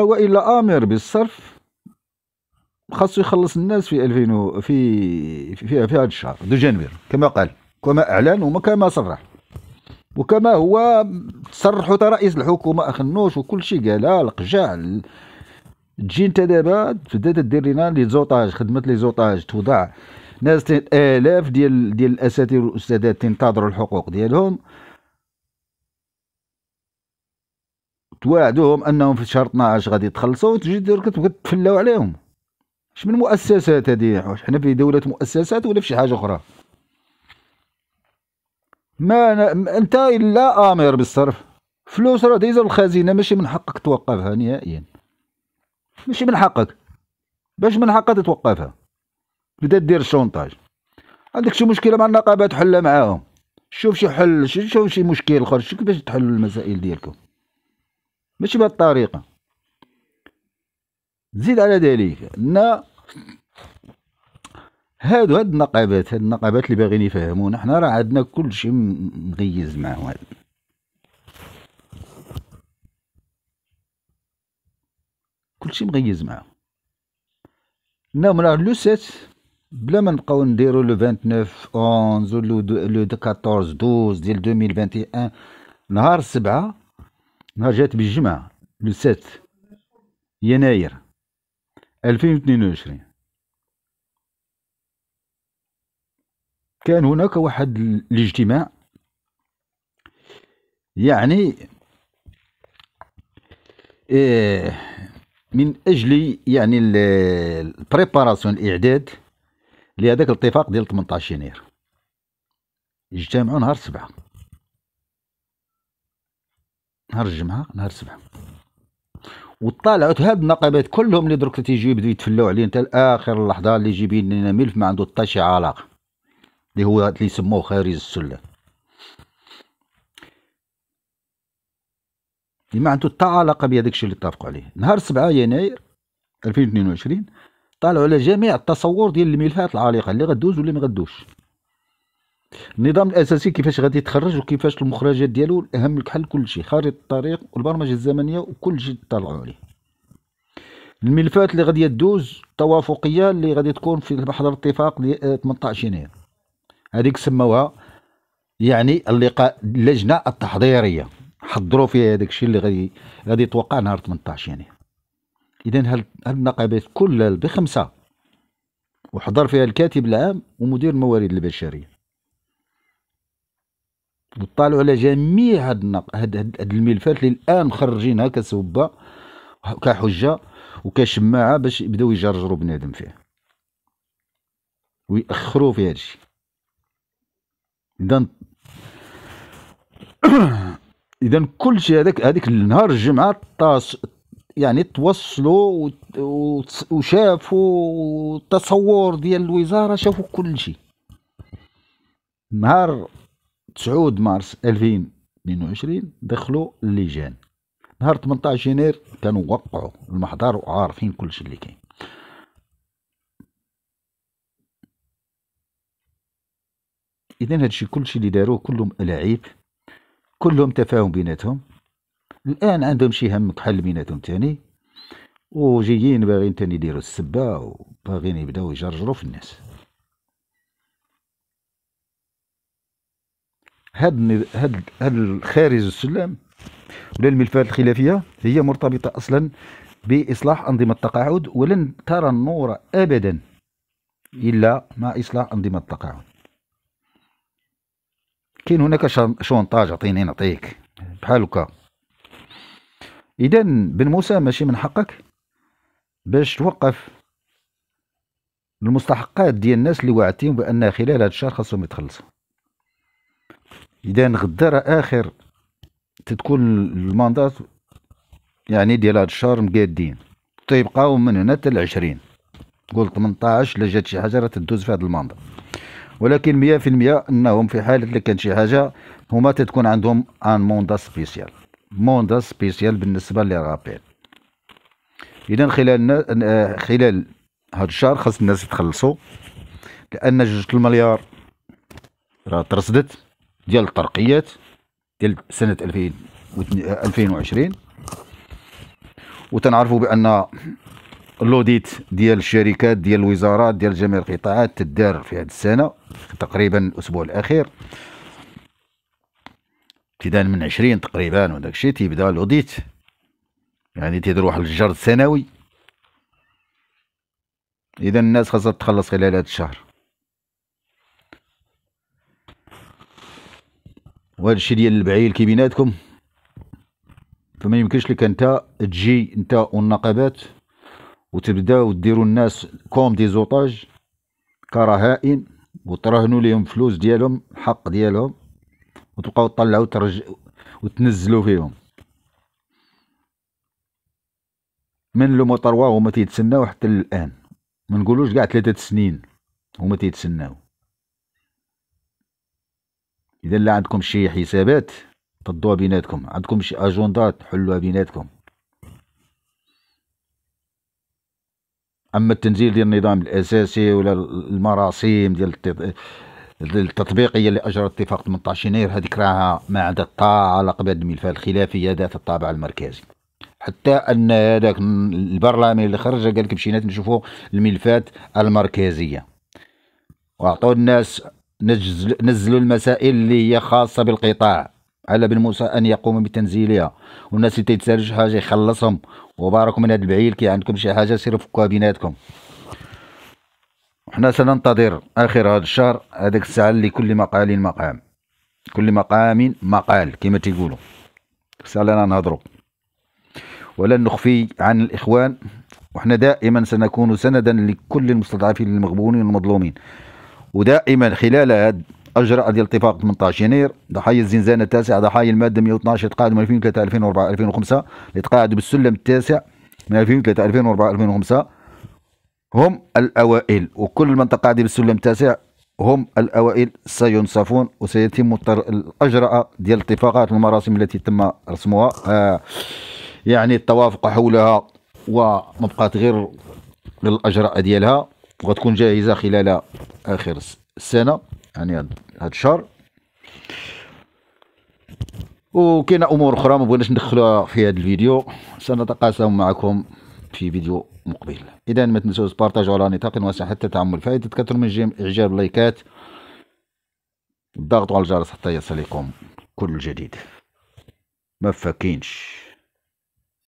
والا امر بالصرف خاصو يخلص الناس في 2000 في في في هذا الشهر دو جانفير كما قال كما اعلن وكما صرح وكما هو تصرحوا حتى رئيس الحكومه اخنوش وكل شيء قالها آه، القجاع تجي انت دابا تبدا تدير لنا لي زوطاج خدمه لي زوطاج توضع ناس الاف ديال ديال الاساتذه والاستاذات تنتظروا الحقوق ديالهم تواعدوهم انهم في شهر 12 غادي تخلصوا وتجي دير كتفلاو تفلاو عليهم اش من مؤسسات هادي حنا في دوله مؤسسات ولا في شي حاجه اخرى ما أنا... انت الا امر بالصرف فلوس راه دايزه الخزينه ماشي من حقك توقفها نهائيا ماشي من حقك باش من حقك توقفها بدا دير الشونطاج عندك شي مشكله مع النقابات حلها معاهم شوف شي حل شوف شي مشكل اخر شوف كيفاش تحلوا المسائل ديالكم ماشي بهذه الطريقه زيد على ذلك ان هادو هاد النقابات هاد النقابات اللي باغيين يفهمونا حنا راه عندنا كلشي مغيز معاهم هاد كلشي مغيز معاهم نا من لو سيت بلا ما نبقاو نديرو لو 29 11 لو 14 12 ديال 2021 نهار 7 نهار جات بالجمعة لو سات يناير ألفين واثنين وعشرين كان هناك واحد الاجتماع يعني إيه من اجل يعني البريباراسيون الاعداد لهذاك الاتفاق ديال 18 يناير اجتمعوا نهار سبعه نهار الجمعه نهار السبعه وطلعت هاد النقابات كلهم اللي درك تيجيو يبداو يتفلاو عليه حتى لاخر اللحظه اللي يجيب لنا ملف ما عنده حتى شي علاقه اللي هو اللي يسموه خارج السله اللي ما عنده حتى علاقه بهذاك الشيء اللي اتفقوا عليه نهار 7 يناير 2022 طالعوا على جميع التصور ديال الملفات العالقه اللي غدوز واللي ما غدوش النظام الاساسي كيفاش غادي يتخرج وكيفاش المخرجات ديالو الاهم كحل كل شيء خارطه الطريق والبرمجه الزمنيه وكل شيء طلعوا عليه الملفات اللي غادي تدوز توافقيه اللي غادي تكون في محضر الاتفاق 18 آه، يناير هذيك سموها يعني اللقاء اللجنه التحضيريه حضروا فيها هذاك الشيء اللي غادي غادي يتوقع نهار 18 يناير اذا هل النقابات كلها بخمسه وحضر فيها الكاتب العام ومدير الموارد البشريه وطالعوا على جميع هاد هاد, هاد الملفات اللي الان مخرجينها كسبه كحجه وكشماعه باش يبداو يجرجروا بنادم فيه ويأخروا في هادشي اذا اذا كل شيء هذاك هذيك النهار الجمعه طاس يعني توصلوا وشافوا التصور ديال الوزاره شافوا كل شيء نهار 9 مارس 2022 دخلوا اللجان نهار 18 يناير كانوا وقعوا المحضر وعارفين كل شيء اللي كاين اذا هذا الشيء كل شيء اللي داروه كلهم الاعيب كلهم تفاهم بيناتهم الان عندهم شي هم كحل بيناتهم تاني وجايين باغيين تاني يديروا السبه وباغيين يبداو يجرجروا في الناس هاد هاد هاد الخارج السلم ولا الملفات الخلافيه هي مرتبطه اصلا باصلاح انظمه التقاعد ولن ترى النور ابدا الا مع اصلاح انظمه التقاعد كاين هناك شونطاج عطيني نعطيك بحال هكا اذا بن موسى ماشي من حقك باش توقف المستحقات ديال الناس اللي وعدتيهم بان خلال هذا الشهر خاصهم يتخلصوا اذا غدا راه اخر تتكون الماندات يعني ديال هاد الشهر مقادين تيبقاو من هنا حتى ل 20 قول 18 لا جات شي حاجه راه تدوز في هاد الماندات ولكن 100% انهم في حاله اللي كان شي حاجه هما تتكون عندهم ان موندا سبيسيال موندا سبيسيال بالنسبه لي رابيل اذا خلال آه، خلال هاد الشهر خاص الناس يتخلصوا لان جوج المليار راه ترصدت ديال الترقيات ديال سنه 2000 2020 وتنعرفوا بان اللوديت ديال الشركات ديال الوزارات ديال جميع القطاعات تدار في هذه السنه تقريبا الاسبوع الاخير ابتداء من 20 تقريبا وداك الشيء تيبدا لوديت يعني تيدير واحد الجرد سنوي اذا الناس خاصها تخلص خلال هذا الشهر وهذا الشيء ديال البعيل كي بيناتكم فما يمكنش لك انت تجي انت والنقابات وتبداو ديروا الناس كوم دي زوطاج كرهائن وترهنوا لهم فلوس ديالهم الحق ديالهم وتبقاو تطلعوا ترج وتنزلوا فيهم من لو موطروا هما تيتسناو حتى الان ما نقولوش كاع ثلاثه سنين هما تيتسناو اذا لا عندكم شي حسابات تضوها بيناتكم عندكم شي اجندات حلوها بيناتكم اما التنزيل ديال النظام الاساسي ولا المراسيم ديال التطبيقيه اللي اجرت اتفاق 18 يناير هذيك راها ما عندها علاقه قبل الملفات الخلافيه ذات الطابع المركزي حتى ان هذاك البرلمان اللي خرج قال لك مشينا نشوفوا الملفات المركزيه واعطوا الناس نزلوا المسائل اللي هي خاصه بالقطاع على بن موسى ان يقوم بتنزيلها والناس اللي تيتسالوا شي حاجه يخلصهم وبارك من هذا البعيل كي عندكم شي حاجه سيروا فكوها بيناتكم حنا سننتظر اخر هذا الشهر هذاك الساعه لكل مقال مقام كل مقام مقال كما تيقولوا الساعه لنا نهضروا ولن نخفي عن الاخوان وحنا دائما سنكون سندا لكل المستضعفين المغبونين والمظلومين ودائما خلال هاد اجراء ديال اتفاق 18 يناير ضحايا الزنزانه التاسع ضحايا الماده 112 تقاعدوا من 2003 2004 2005 اللي تقاعدوا بالسلم التاسع من 2003 2004 2005 هم الاوائل وكل من تقاعد بالسلم التاسع هم الاوائل سينصفون وسيتم الاجراء ديال الاتفاقات المراسم التي تم رسمها آه يعني التوافق حولها وما بقات غير الاجراء ديالها وغتكون جاهزه خلال اخر السنه يعني هاد الشهر وكاينه امور اخرى ما بغيناش ندخلوها في هذا الفيديو سنتقاسم معكم في فيديو مقبل اذا ما تنسوش بارطاجوا على نطاق واسع حتى تعمل الفائدة تكثر من الجيم اعجاب لايكات الضغط على الجرس حتى يصلكم كل جديد ما فاكينش